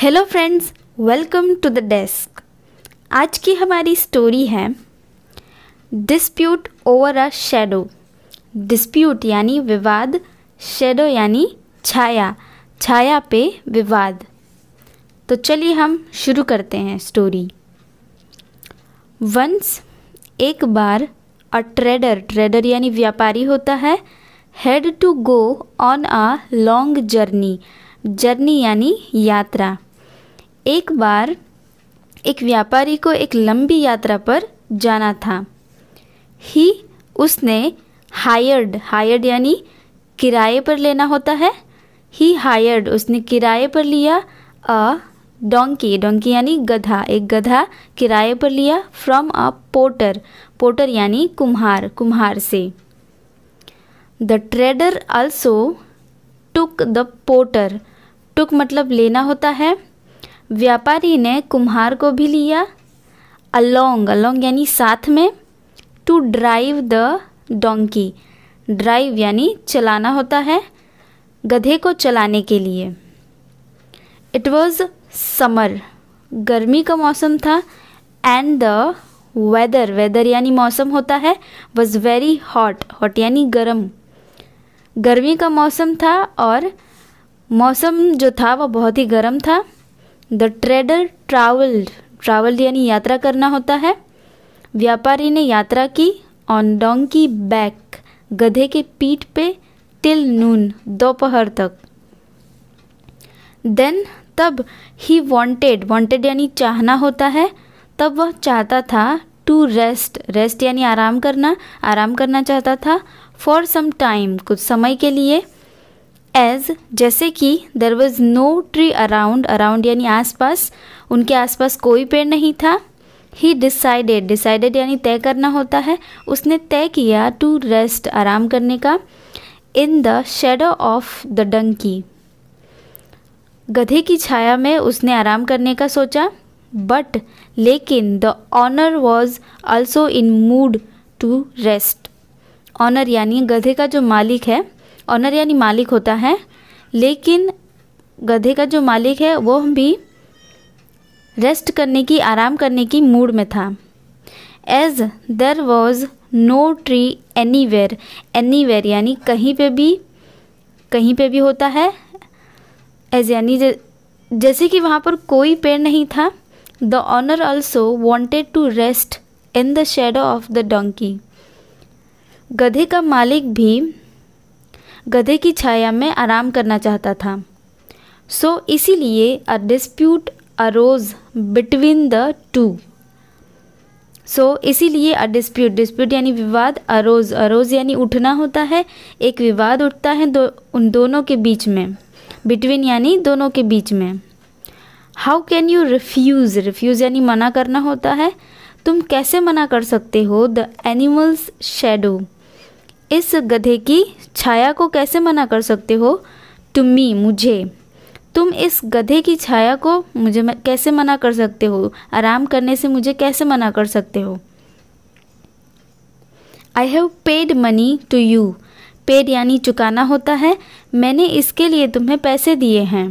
hello friends welcome to the desk आज की हमारी स्टोरी है dispute over a shadow dispute यानी विवाद शेडो यानी छाया छाया पे विवाद तो चलिए हम शुरू करते हैं स्टोरी वंस एक बार अ ट्रेडर ट्रेडर यानी व्यापारी होता है had to go on a long journey journey यानी यात्रा एक बार एक व्यापारी को एक लंबी यात्रा पर जाना था ही उसने हायर्ड हायर्ड यानी किराए पर लेना होता है ही हायर्ड उसने किराए पर लिया अ डोंकी डोंकी यानी गधा एक गधा किराए पर लिया फ्रॉम अ पोटर पोटर यानी कुम्हार कुम्हार से the trader also took the potter took मतलब लेना होता है व्यापारी ने कुम्हार को भी लिया अलोंग अलोंग यानी साथ में to drive the donkey drive यानी चलाना होता है गधे को चलाने के लिए इट वॉज समर गर्मी का मौसम था एंड द वेदर वेदर यानी मौसम होता है वॉज वेरी हॉट हॉट यानी गर्म गर्मी का मौसम था और मौसम जो था वह बहुत ही गर्म था द ट्रेडर ट्रैवल्ड ट्रैवल्ड यानी यात्रा करना होता है व्यापारी ने यात्रा की ऑन डोंकी बैक गधे के पीठ पे टिल नून दोपहर तक देन तब ही वॉन्टेड वॉन्टेड यानी चाहना होता है तब वह चाहता था टू रेस्ट रेस्ट यानी आराम करना आराम करना चाहता था फॉर सम टाइम कुछ समय के लिए एज जैसे कि there was no tree around around यानी आसपास उनके आसपास कोई पेड़ नहीं था ही डिसाइडेड डिसाइडेड यानी तय करना होता है उसने तय किया टू रेस्ट आराम करने का in the shadow of the donkey गधे की छाया में उसने आराम करने का सोचा बट लेकिन the owner was also in mood to rest owner यानी गधे का जो मालिक है ऑनर यानी मालिक होता है लेकिन गधे का जो मालिक है वो भी रेस्ट करने की आराम करने की मूड में था as there was no tree anywhere anywhere यानी कहीं पे भी कहीं पे भी होता है एज यानी जैसे कि वहाँ पर कोई पेड़ नहीं था the owner also wanted to rest in the shadow of the donkey गधे का मालिक भी गधे की छाया में आराम करना चाहता था सो so, इसीलिए a dispute arose between the two so इसीलिए अ डिस्प्यूट डिस्प्यूट यानी विवाद अरोज अरोज यानी उठना होता है एक विवाद उठता है दो उन दोनों के बीच में बिटवीन यानी दोनों के बीच में how can you refuse refuse यानी मना करना होता है तुम कैसे मना कर सकते हो द एनिमल्स शेडो इस गधे की छाया को कैसे मना कर सकते हो टू मी मुझे तुम इस गधे की छाया को मुझे कैसे मना कर सकते हो आराम करने से मुझे कैसे मना कर सकते हो I have paid money to you paid यानी चुकाना होता है मैंने इसके लिए तुम्हें पैसे दिए हैं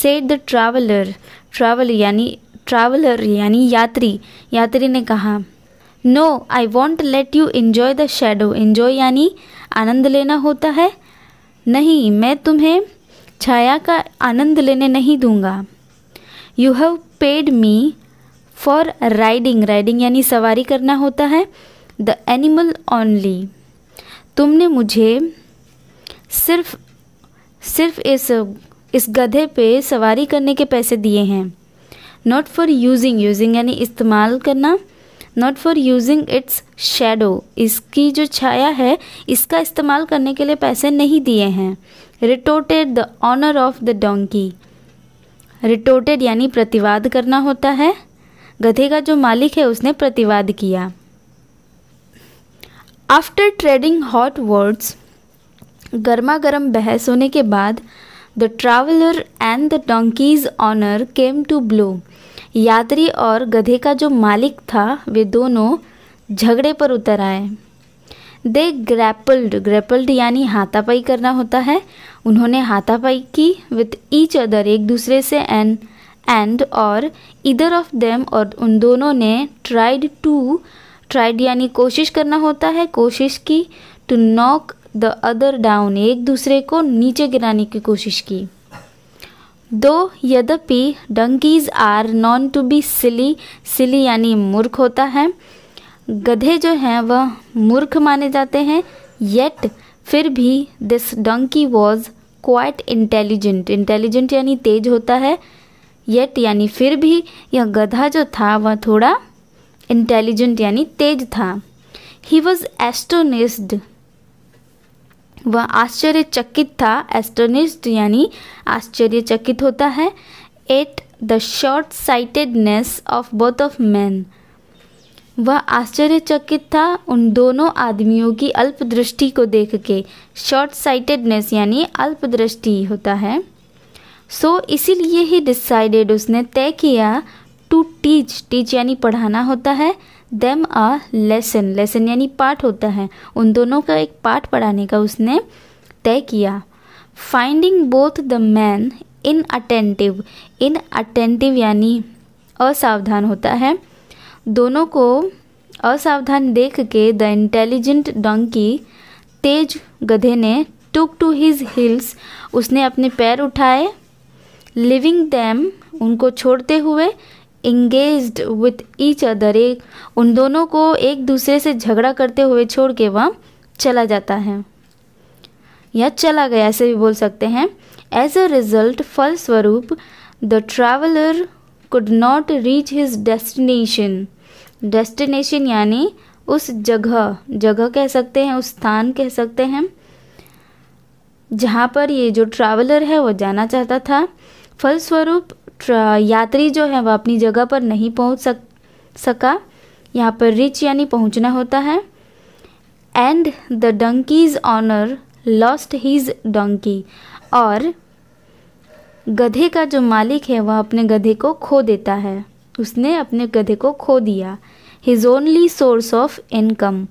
सेड द ट्रैवलर ट्रैवल यानी ट्रैवलर यानी यात्री यात्री ने कहा no I won't let you enjoy the shadow enjoy यानी आनंद लेना होता है नहीं मैं तुम्हें छाया का आनंद लेने नहीं दूंगा you have paid me for riding riding यानी सवारी करना होता है द एनिमल ओनली तुमने मुझे सिर्फ सिर्फ इस इस गधे पे सवारी करने के पैसे दिए हैं नॉट फॉर यूजिंग यूजिंग यानी इस्तेमाल करना not for using its shadow इसकी जो छाया है इसका इस्तेमाल करने के लिए पैसे नहीं दिए हैं retorted the owner of the donkey retorted यानी प्रतिवाद करना होता है गधे का जो मालिक है उसने प्रतिवाद किया आफ्टर ट्रेडिंग हॉट वर्ड्स गर्मा गर्म बहस होने के बाद the traveller and the donkey's owner came to blows यात्री और गधे का जो मालिक था वे दोनों झगड़े पर उतर आए दे ग्रैपल्ड ग्रैपल्ड यानी हाथापाई करना होता है उन्होंने हाथापाई की विथ ईच अदर एक दूसरे से एंड एंड और इधर ऑफ देम और उन दोनों ने ट्राइड टू ट्राइड यानी कोशिश करना होता है कोशिश की to knock the other down एक दूसरे को नीचे गिराने की कोशिश की दो यद्यपि donkeys are known to be silly silly यानी मूर्ख होता है गधे जो हैं वह मूर्ख माने जाते हैं येट फिर भी this donkey was quite intelligent intelligent यानी तेज होता है येट यानी फिर भी यह गधा जो था वह थोड़ा इंटेलिजेंट यानी तेज था ही वॉज एस्टोनिस्ड वह आश्चर्यचकित था एस्टोनिस्ट यानी आश्चर्यचकित होता है at the short sightedness of both of man वह आश्चर्यचकित था उन दोनों आदमियों की अल्पदृष्टि को देख के शॉर्ट साइटेडनेस यानी अल्पदृष्टि होता है सो so, इसीलिए ही डिसाइडेड उसने तय किया टू टीच टीच यानी पढ़ाना होता है देम अ लेसन लेसन यानी पाठ होता है उन दोनों का एक पाठ पढ़ाने का उसने तय किया finding both the man inattentive inattentive यानी असावधान होता है दोनों को असावधान देख के द इंटेलिजेंट डंकी तेज गधे ने टुक टू हिज हिल्स उसने अपने पैर उठाए लिविंग दैम उनको छोड़ते हुए इंगेज विथ ईच अदर एक उन दोनों को एक दूसरे से झगड़ा करते हुए छोड़ के वह चला जाता है या चला गया ऐसे भी बोल सकते हैं एज अ रिजल्ट फलस्वरूप the traveller could not reach his destination destination यानी उस जगह जगह कह सकते हैं उस स्थान कह सकते हैं जहाँ पर ये जो ट्रैवलर है वो जाना चाहता था फलस्वरूप यात्री जो है वह अपनी जगह पर नहीं पहुंच सक सका यहाँ पर रिच यानी पहुंचना होता है and the donkey's owner lost his donkey और गधे का जो मालिक है वह अपने गधे को खो देता है उसने अपने गधे को खो दिया his only source of income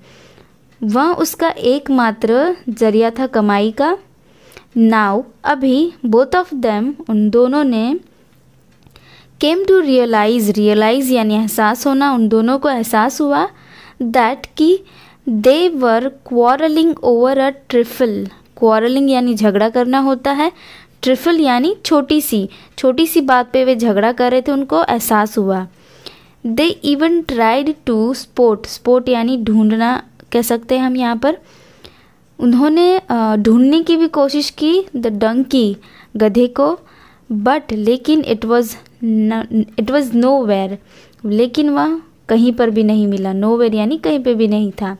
वह उसका एकमात्र जरिया था कमाई का नाव अभी बोथ ऑफ देम उन दोनों ने केम टू रियलाइज़ रियलाइज़ यानी एहसास होना उन दोनों को एहसास हुआ दैट कि they were quarrelling over a trifle quarrelling यानी झगड़ा करना होता है ट्रिफल यानी छोटी सी छोटी सी बात पे वे झगड़ा कर रहे थे उनको एहसास हुआ they even tried to spot spot यानी ढूंढना कह सकते हैं हम यहाँ पर उन्होंने ढूंढने की भी कोशिश की द डंकी गधे को बट लेकिन it was it was nowhere लेकिन वह कहीं पर भी नहीं मिला नो वेयर यानी कहीं पर भी नहीं था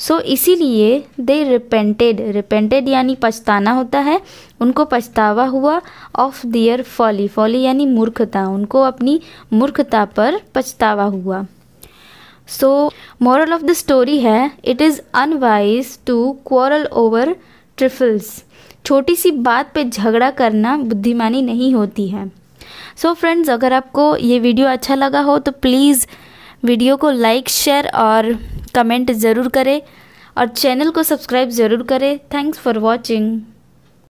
सो so, इसीलिए दे रिपेंटेड रिपेंटेड यानी पछताना होता है उनको पछतावा हुआ ऑफ दियर फॉली फॉली यानी मूर्खता उनको अपनी मूर्खता पर पछतावा हुआ so moral of the story है it is unwise to quarrel over trifles छोटी सी बात पे झगड़ा करना बुद्धिमानी नहीं होती है सो so फ्रेंड्स अगर आपको ये वीडियो अच्छा लगा हो तो प्लीज़ वीडियो को लाइक शेयर और कमेंट ज़रूर करें और चैनल को सब्सक्राइब ज़रूर करें थैंक्स फॉर वॉचिंग